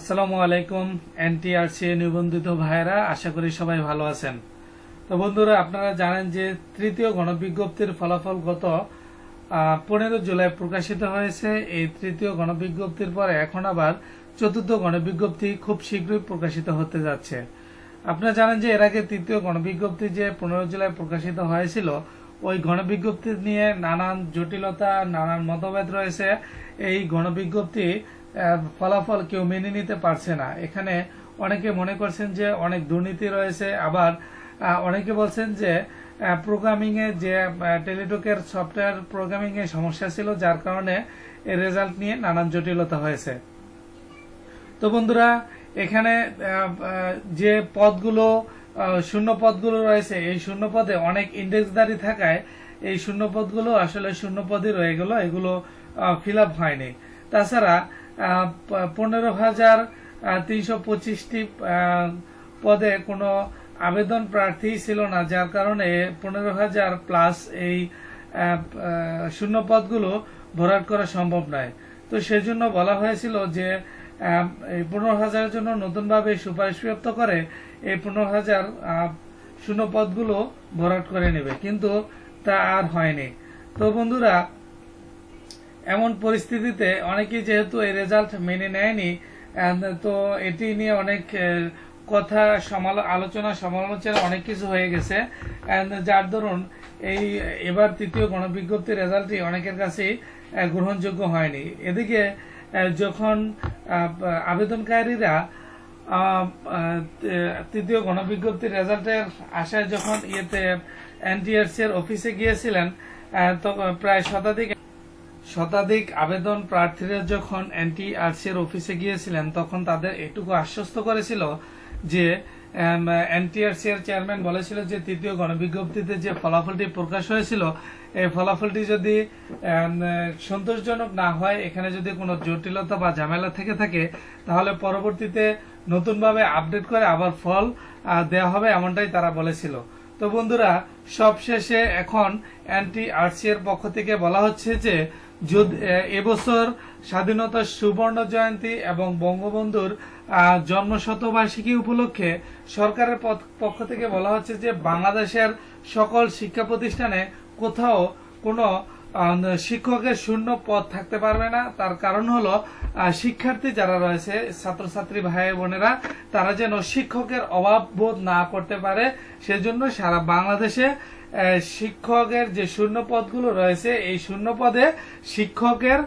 আসসালামু আলাইকুম এনটিআরসি নিবন্ধিত ভাইরা আশা করি সবাই ভালো আছেন তো বন্ধুরা আপনারা জানেন যে তৃতীয় গণবিজ্ঞপ্তির ফলাফল গত পনেরো জুলাই প্রকাশিত হয়েছে এই তৃতীয় গণবিজ্ঞপ্তির পর এখন আবার চতুর্থ গণবিজ্ঞপ্তি খুব শীঘ্রই প্রকাশিত হতে যাচ্ছে আপনারা জানেন যে এর আগে তৃতীয় গণবিজ্ঞপ্তি যে পনেরো জুলাই প্রকাশিত হয়েছিল ওই গণবিজ্ঞপ্তি নিয়ে নানান জটিলতা নানান মতভেদ রয়েছে এই গণবিজ্ঞপ্তি ফলাফল কেউ মেনে নিতে পারছে না এখানে অনেকে মনে করছেন যে অনেক দুর্নীতি রয়েছে আবার অনেকে বলছেন যে প্রোগ্রামিংয়ে যে টেলিটকের সফটওয়্যার প্রোগ্রামিংয়ে সমস্যা ছিল যার কারণে এর রেজাল্ট নিয়ে নানান জটিলতা হয়েছে তো বন্ধুরা এখানে যে পদগুলো শূন্য পদগুলো রয়েছে এই শূন্য পদে অনেক ইন্ডেক্সদারি থাকায় এই শূন্য পদগুলো আসলে শূন্য পদই রয়ে গেল এগুলো ফিল আপ হয়নি তাছাড়া পনেরো হাজার তিনশো পঁচিশটি পদে কোনো আবেদন প্রার্থী ছিল না যার কারণে পনেরো হাজার প্লাস এই শূন্য পদগুলো ভরাট করা সম্ভব নয় তো সেজন্য বলা হয়েছিল যে এই পনেরো হাজারের জন্য নতুনভাবে সুপারিশ প্রাপ্ত করে এই পনেরো হাজার শূন্য পদগুলো ভরাট করে নেবে কিন্তু তা আর হয়নি তো বন্ধুরা এমন পরিস্থিতিতে অনেকেই যেহেতু এই রেজাল্ট মেনে নেয়নি তো এটি নিয়ে অনেক কথা সমালো আলোচনা সমালোচনা অনেক কিছু হয়ে গেছে যার দরুন এই এবার তৃতীয় গণবিজ্ঞপ্তির রেজাল্টটি অনেকের কাছেই গ্রহণযোগ্য হয়নি এদিকে যখন আবেদনকারীরা তৃতীয় গণবিজ্ঞপ্তির রেজাল্টের আশায় যখন ইয়েতে এনটিআরসি এর অফিসে গিয়েছিলেন তখন প্রায় শতাধিক শতাধিক আবেদন প্রার্থীরা যখন এনটিআরসির অফিসে গিয়েছিলেন তখন তাদের এটুকু আশ্বস্ত করেছিল যে এনটিআরসি এর চেয়ারম্যান বলেছিল যে তৃতীয় গণবিজ্ঞপ্তিতে যে ফলাফলটি প্রকাশ হয়েছিল এই ফলাফলটি যদি সন্তোষজনক না হয় এখানে যদি কোনো জটিলতা বা ঝামেলা থেকে থাকে তাহলে পরবর্তীতে নতুনভাবে আপডেট করে আবার ফল দেওয়া হবে এমনটাই তারা বলেছিল তো বন্ধুরা সবশেষে এখন এনটিআরসি এর পক্ষ থেকে বলা হচ্ছে যে এবছর স্বাধীনতার সুবর্ণ জয়ন্তী এবং বঙ্গবন্ধুর জন্ম শতবার্ষিকী উপলক্ষে সরকারের পক্ষ থেকে বলা হচ্ছে যে বাংলাদেশের সকল শিক্ষা প্রতিষ্ঠানে কোথাও কোনো শিক্ষকের শূন্য পদ থাকতে পারবে না তার কারণ হলো শিক্ষার্থী যারা রয়েছে ছাত্রছাত্রী ভাই বোনেরা তারা যেন শিক্ষকের অভাব বোধ না করতে পারে সেজন্য সারা বাংলাদেশে শিক্ষকের যে শূন্য পদগুলো রয়েছে এই শূন্য পদে শিক্ষকের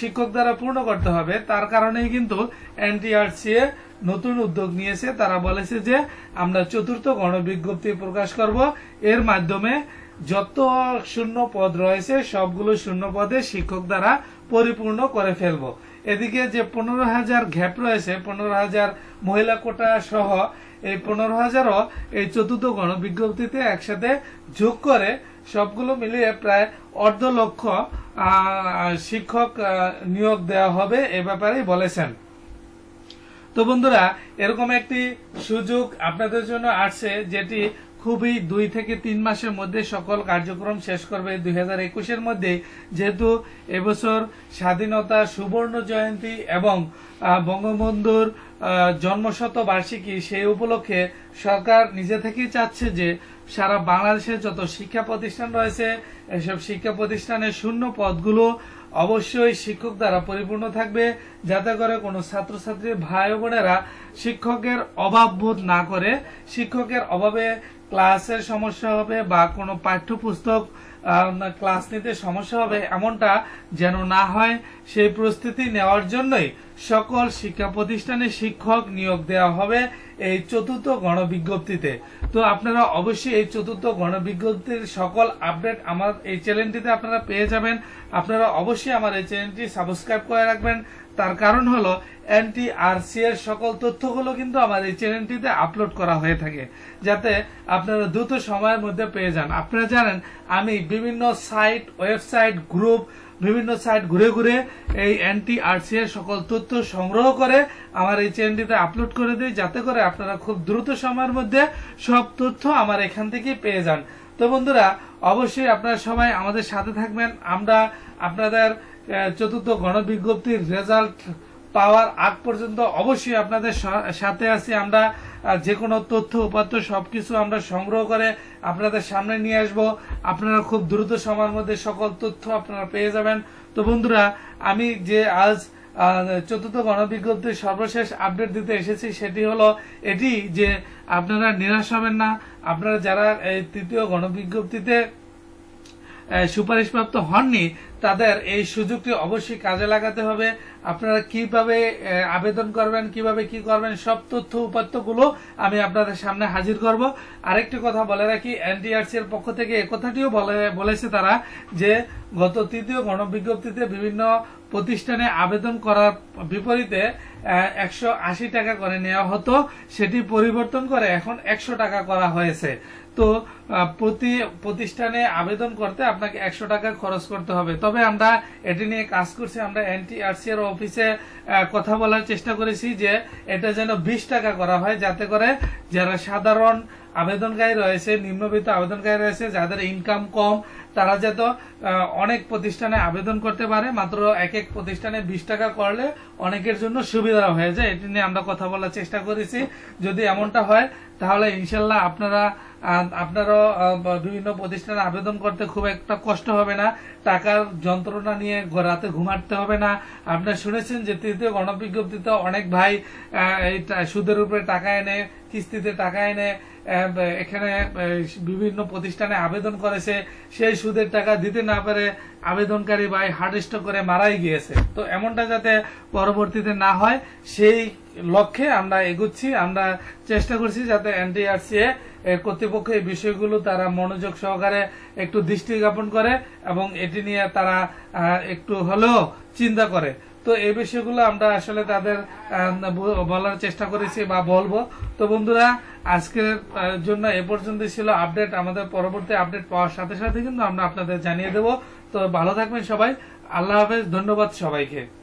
শিক্ষক দ্বারা পূর্ণ করতে হবে তার কারণেই কিন্তু এনটিআরসিএ নতুন উদ্যোগ নিয়েছে তারা বলেছে যে আমরা চতুর্থ গণবিজ্ঞপ্তি প্রকাশ করব এর মাধ্যমে যত শূন্য পদ রয়েছে সবগুলো শূন্য পদে শিক্ষক দ্বারা পরিপূর্ণ করে ফেলবো এদিকে যে পনেরো হাজার ঘ্যাপ রয়েছে পনেরো হাজার মহিলা কোটা সহ এই পনেরো হাজারও এই চতুর্থ গণ বিজ্ঞপ্তিতে একসাথে যোগ করে সবগুলো মিলিয়ে প্রায় অর্ধ লক্ষ শিক্ষক নিয়োগ দেওয়া হবে এ ব্যাপারেই বলেছেন তো বন্ধুরা এরকম একটি সুযোগ আপনাদের জন্য আসছে যেটি খুবই দুই থেকে তিন মাসের মধ্যে সকল কার্যক্রম শেষ করবে দুই হাজার একুশের মধ্যে যেহেতু এবছর স্বাধীনতা সুবর্ণ জয়ন্তী এবং বঙ্গবন্ধুর জন্মশতবার্ষিকী সেই উপলক্ষে সরকার নিজে থেকেই চাচ্ছে যে সারা বাংলাদেশে যত শিক্ষা প্রতিষ্ঠান রয়েছে এসব শিক্ষা প্রতিষ্ঠানের শূন্য পদগুলো অবশ্যই শিক্ষক দ্বারা পরিপূর্ণ থাকবে যাতে করে কোনো ছাত্রছাত্রীর ভাই বোনেরা শিক্ষকের অভাব বোধ না করে শিক্ষকের অভাবে ক্লাসের সমস্যা হবে বা কোনো পাঠ্যপুস্তক ক্লাস নিতে সমস্যা হবে এমনটা যেন না হয় সেই প্রস্তুতি নেওয়ার জন্যই সকল শিক্ষা প্রতিষ্ঠানে শিক্ষক নিয়োগ দেওয়া হবে এই চতুর্থ গণবিজ্ঞপ্তিতে তো আপনারা অবশ্যই এই চতুর্থ গণবিজ্ঞপ্তির সকল আপডেট আমার এই চ্যানেলটিতে আপনারা পেয়ে যাবেন আপনারা অবশ্যই আমার এই চ্যানেলটি সাবস্ক্রাইব করে রাখবেন তার কারণ আর এনটিআরসি এর সকল তথ্যগুলো কিন্তু আমার এই চ্যানেলটিতে আপলোড করা হয়ে থাকে যাতে আপনারা দ্রুত সময়ের মধ্যে পেয়ে যান আপনারা জানেন আমি বিভিন্ন সাইট ওয়েবসাইট গ্রুপ বিভিন্ন সাইট ঘুরে ঘুরে এই অ্যান্টি আরসি এর সকল তথ্য সংগ্রহ করে আমার এই চ্যানেলটিতে আপলোড করে দিই যাতে করে আপনারা খুব দ্রুত সময়ের মধ্যে সব তথ্য আমার এখান থেকে পেয়ে যান তো বন্ধুরা অবশ্যই আপনারা সবাই আমাদের সাথে থাকবেন আমরা আপনাদের চতুর্থ গণবিজ্ঞপ্তির রেজাল্ট পাওয়ার আগ পর্যন্ত অবশ্যই আপনাদের সাথে আছি আমরা যে কোনো তথ্য সব সবকিছু আমরা সংগ্রহ করে আপনাদের সামনে নিয়ে আসব আপনারা খুব দ্রুত সময়ের মধ্যে সকল তথ্য আপনারা পেয়ে যাবেন তো বন্ধুরা আমি যে আজ চতুর্থ গণবিজ্ঞপ্তির সর্বশেষ আপডেট দিতে এসেছি সেটি হলো এটি যে আপনারা নিরাশ হবেন না আপনারা যারা এই তৃতীয় গণবিজ্ঞপ্তিতে সুপারিশপ্রাপ্ত হননি তাদের এই সুযোগটি অবশ্যই কাজে লাগাতে হবে আপনারা কিভাবে আবেদন করবেন কিভাবে কি করবেন সব তথ্য উপাত্তগুলো আমি আপনাদের সামনে হাজির করব আরেকটি কথা বলে রাখি এনডিআরসি এর পক্ষ থেকে একথাটিও বলেছে তারা যে গত তৃতীয় গণবিজ্ঞপ্তিতে বিভিন্ন প্রতিষ্ঠানে আবেদন করার বিপরীতে একশো টাকা করে নেওয়া হতো সেটি পরিবর্তন করে এখন একশো টাকা করা হয়েছে তো প্রতি প্রতিষ্ঠানে আবেদন করতে আপনাকে একশো টাকা খরচ করতে হবে তবে আমরা এটি নিয়ে কাজ করছি আমরা এনটিআরসিআর অফিসে কথা বলার চেষ্টা করেছি যে এটা যেন বিশ টাকা করা হয় যাতে করে যারা সাধারণ আবেদনকারী রয়েছে নিম্নবিত্ত আবেদনকারী রয়েছে যাদের ইনকাম কম তারা যেত অনেক প্রতিষ্ঠানে আবেদন করতে পারে মাত্র এক এক প্রতিষ্ঠানে বিশ টাকা করলে অনেকের জন্য সুবিধা সুবিধা হয়ে যায় এটি নিয়ে আমরা কথা বলার চেষ্টা করেছি যদি এমনটা হয় তাহলে ইনশাল্লাহ আপনারা আপনারও বিভিন্ন প্রতিষ্ঠানে আবেদন করতে খুব একটা কষ্ট হবে না টাকার যন্ত্রণা নিয়ে রাতে ঘুমাতে হবে না আপনারা শুনেছেন যে তৃতীয় গণবিজ্ঞপ্তিতে অনেক ভাই এই সুদের উপরে টাকা এনে কিস্তিতে টাকা এনে এখানে বিভিন্ন প্রতিষ্ঠানে আবেদন করেছে সেই সুদের টাকা দিতে না পারে আবেদনকারী ভাই হার্ট করে মারাই গিয়েছে তো এমনটা যাতে পরবর্তীতে না হয় সেই লক্ষ্যে আমরা এগুচ্ছি আমরা চেষ্টা করছি যাতে এনটিআরসিএ কর্তৃপক্ষ এই বিষয়গুলো তারা মনোযোগ সহকারে একটু দৃষ্টি জ্ঞাপন করে এবং এটি নিয়ে তারা একটু হলেও চিন্তা করে তো এই বিষয়গুলো আমরা আসলে তাদের বলার চেষ্টা করেছি বা বলবো তো বন্ধুরা আজকের জন্য এ পর্যন্ত ছিল আপডেট আমাদের পরবর্তী আপডেট পাওয়ার সাথে সাথে কিন্তু আমরা আপনাদের জানিয়ে দেব তো ভালো থাকবেন সবাই আল্লাহ হাফেজ ধন্যবাদ সবাইকে